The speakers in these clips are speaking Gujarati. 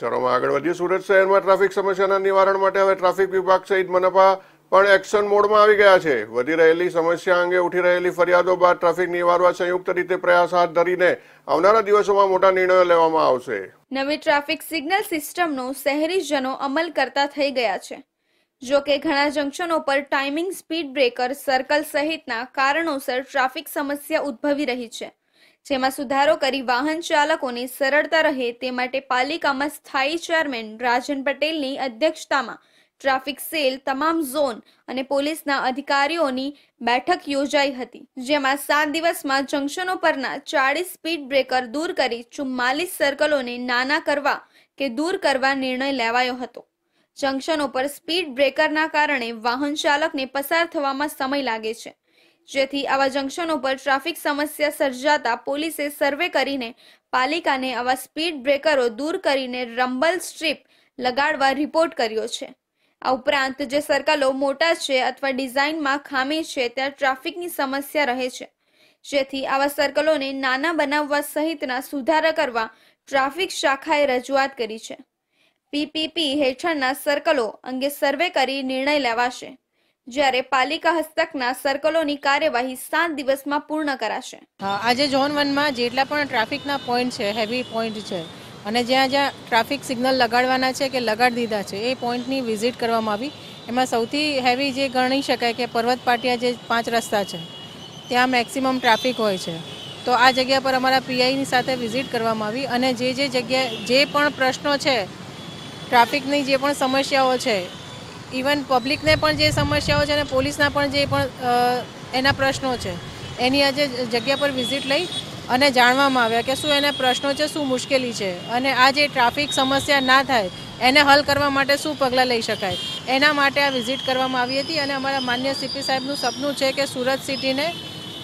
સમાચારોમાં આગળ વધીએ સુરત શહેરમાં ટ્રાફિક સમસ્યાના નિવારણ માટે હવે ટ્રાફિક વિભાગ સહિત મનપા પણ એક્શન મોડમાં આવી ગયા છે વધી રહેલી સમસ્યા અંગે ઉઠી રહેલી ફરિયાદો બાદ ટ્રાફિક નિવારવા સંયુક્ત રીતે પ્રયાસ હાથ ધરીને આવનારા દિવસોમાં મોટા નિર્ણયો લેવામાં આવશે નવી ટ્રાફિક સિગ્નલ સિસ્ટમનો શહેરીજનો અમલ કરતા થઈ ગયા છે જો કે ઘણા જંકશનો પર ટાઈમિંગ સ્પીડ બ્રેકર સર્કલ સહિતના કારણોસર ટ્રાફિક સમસ્યા ઉદભવી રહી છે જેમાં સુધારો કરી વાહન ચાલકોને સરળતા રહે તે માટે પાલિકામાં સ્થાયી ચેરમેન રાજન પટેલની અધ્યક્ષતામાં ટ્રાફિક સેલ તમામ ઝોન અને પોલીસના અધિકારીઓની બેઠક યોજાઈ હતી જેમાં સાત દિવસમાં જંકશનો પરના ચાળીસ સ્પીડ બ્રેકર દૂર કરી ચુમ્માલીસ સર્કલોને નાના કરવા કે દૂર કરવા નિર્ણય લેવાયો હતો જંકશનો પર સ્પીડ બ્રેકરના કારણે વાહન ચાલકને પસાર થવામાં સમય લાગે છે જેથી આવા જંકશન ઉપર ટ્રાફિક સમસ્યા સર્જાતા પોલીસે સર્વે કરીને પાલિકાને આવા સ્પીડ બ્રેકરો દૂર કરીને રંબલ સ્ટ્રીપ લગાડવા રિપોર્ટ કર્યો છે આ ઉપરાંત જે સર્કલો મોટા છે અથવા ડિઝાઇનમાં ખામી છે ત્યાં ટ્રાફિકની સમસ્યા રહે છે જેથી આવા સર્કલોને નાના બનાવવા સહિતના સુધારા કરવા ટ્રાફિક શાખાએ રજૂઆત કરી છે પીપીપી હેઠળના સર્કલો અંગે સર્વે કરી નિર્ણય લેવાશે જ્યારે પાલિકા હસ્તકના સર્કલોની કાર્યવાહી સાત દિવસમાં પૂર્ણ કરાશે આજે ઝોન વનમાં જેટલા પણ ટ્રાફિકના પોઈન્ટ છે હેવી પોઈન્ટ છે અને જ્યાં જ્યાં ટ્રાફિક સિગ્નલ લગાડવાના છે કે લગાડી દીધા છે એ પોઈન્ટની વિઝિટ કરવામાં આવી એમાં સૌથી હેવી જે ગણી શકાય કે પર્વત પાટિયા જે પાંચ રસ્તા છે ત્યાં મેક્સિમમ ટ્રાફિક હોય છે તો આ જગ્યા પર અમારા પીઆઈની સાથે વિઝિટ કરવામાં આવી અને જે જે જગ્યાએ જે પણ પ્રશ્નો છે ટ્રાફિકની જે પણ સમસ્યાઓ છે ઈવન પબ્લિક ને પણ જે સમસ્યાઓ છે ને પોલીસ ના પણ જે પણ એના પ્રશ્નો છે એની આજે જગ્યા પર વિઝિટ લઈ અને જાણવામાં આવ્યા કે શું એના પ્રશ્નો છે શું મુશ્કેલી છે અને આ જે ટ્રાફિક સમસ્યા ના થાય એને હલ કરવા માટે શું પગલા લઈ શકાય એના માટે આ વિઝિટ કરવામાં આવી હતી અને અમારા માનનીય સીપી સાહેબ નું સપનું છે કે સુરત સિટી ને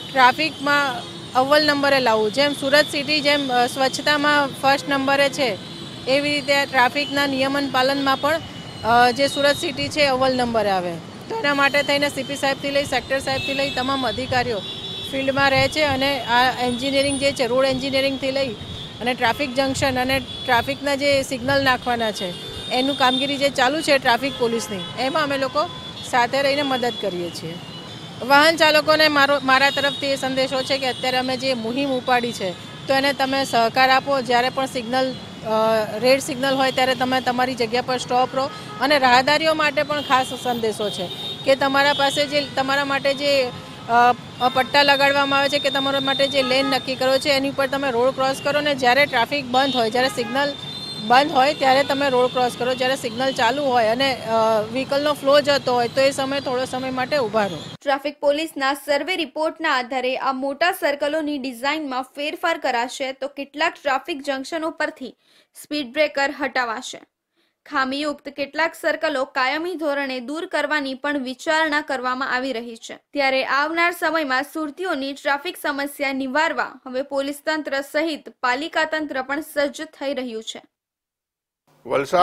ટ્રાફિક માં અવલ નંબર એ લાવું જેમ સુરત સિટી જેમ સ્વચ્છતા માં ફર્સ્ટ નંબરે છે એવી રીતે ટ્રાફિક ના નિયમન પાલન માં પણ જે સુરત સિટી છે અવ્વલ નંબરે આવે તો એના માટે થઈને સીપી સાહેબથી લઈ સેક્ટર સાહેબથી લઈ તમામ અધિકારીઓ ફિલ્ડમાં રહે છે અને આ એન્જિનિયરિંગ જે છે રોડ એન્જિનિયરિંગથી લઈ અને ટ્રાફિક જંકશન અને ટ્રાફિકના જે સિગ્નલ નાખવાના છે એનું કામગીરી જે ચાલુ છે ટ્રાફિક પોલીસની એમાં અમે લોકો સાથે રહીને મદદ કરીએ છીએ વાહન ચાલકોને મારો મારા તરફથી એ સંદેશો છે કે અત્યારે અમે જે મુહિમ ઉપાડી છે તો એને તમે સહકાર આપો જ્યારે પણ સિગ્નલ રેડ સિગ્નલ હોય ત્યારે તમે તમારી જગ્યા પર સ્ટોપ રહો અને રાહદારીઓ માટે પણ ખાસ સંદેશો છે કે તમારા પાસે જે તમારા માટે જે પટ્ટા લગાડવામાં આવે છે કે તમારા માટે જે લેન નક્કી કરો છે એની ઉપર તમે રોડ ક્રોસ કરો ને જ્યારે ટ્રાફિક બંધ હોય જ્યારે સિગ્નલ બંધ હોય ત્યારે તમે રોડ ક્રોસ કરો જ્યારે સિગ્નલ ચાલુ હોય અને વ્હીકલનો ફ્લો જતો હોય તો એ સમય થોડો સમય માટે ઊભા રહો ટ્રાફિક પોલીસના સર્વે રિપોર્ટના આધારે આ મોટા સર્કલોની ડિઝાઇનમાં ફેરફાર કરાશે તો કેટલાક ટ્રાફિક જંકશનો પરથી સ્પીડ બ્રેકર હટાવાશે ખામીયુક્ત કેટલાક સર્કલો કાયમી ધોરણે દૂર કરવાની પણ વિચારણા કરવામાં આવી રહી છે ત્યારે આવનાર સમયમાં સુરતીઓની ટ્રાફિક સમસ્યા નિવારવા હવે પોલીસ તંત્ર સહિત પાલિકા તંત્ર પણ સજ્જ થઈ રહ્યું છે Valsa.